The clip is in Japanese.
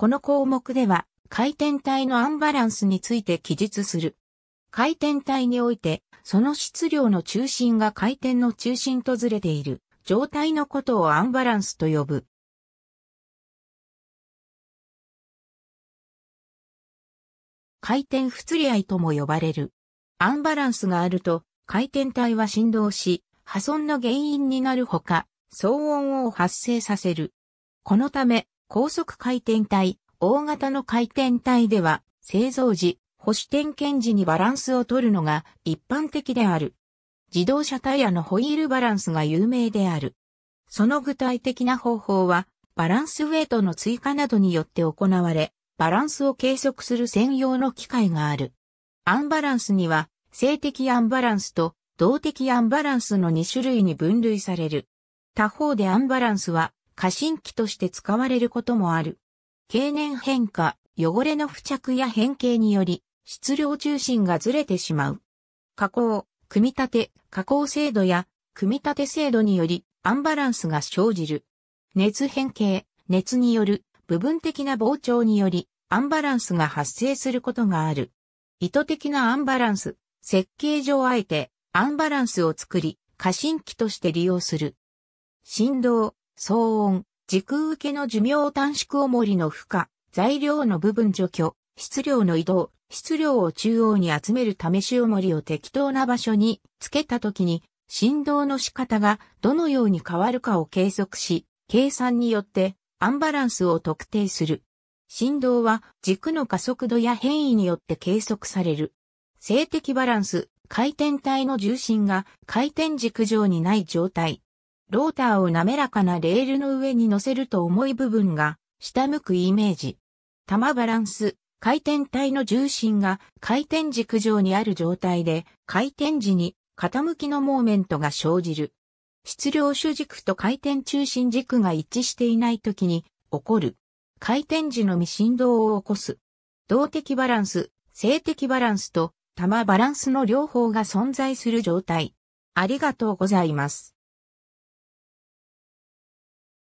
この項目では、回転体のアンバランスについて記述する。回転体において、その質量の中心が回転の中心とずれている状態のことをアンバランスと呼ぶ。回転不釣り合いとも呼ばれる。アンバランスがあると、回転体は振動し、破損の原因になるほか、騒音を発生させる。このため、高速回転体、大型の回転体では、製造時、保守点検時にバランスを取るのが一般的である。自動車タイヤのホイールバランスが有名である。その具体的な方法は、バランスウェイトの追加などによって行われ、バランスを計測する専用の機械がある。アンバランスには、性的アンバランスと動的アンバランスの2種類に分類される。他方でアンバランスは、過信器として使われることもある。経年変化、汚れの付着や変形により、質量中心がずれてしまう。加工、組み立て、加工精度や、組み立て精度により、アンバランスが生じる。熱変形、熱による、部分的な膨張により、アンバランスが発生することがある。意図的なアンバランス、設計上あえて、アンバランスを作り、過信器として利用する。振動、騒音、時空受けの寿命短縮重りの負荷、材料の部分除去、質量の移動、質量を中央に集める試し重りを適当な場所につけたときに、振動の仕方がどのように変わるかを計測し、計算によってアンバランスを特定する。振動は軸の加速度や変異によって計測される。静的バランス、回転体の重心が回転軸上にない状態、ローターを滑らかなレールの上に乗せると重い部分が下向くイメージ。玉バランス、回転体の重心が回転軸上にある状態で回転時に傾きのモーメントが生じる。質量主軸と回転中心軸が一致していない時に起こる。回転時の未振動を起こす。動的バランス、静的バランスと玉バランスの両方が存在する状態。ありがとうございます。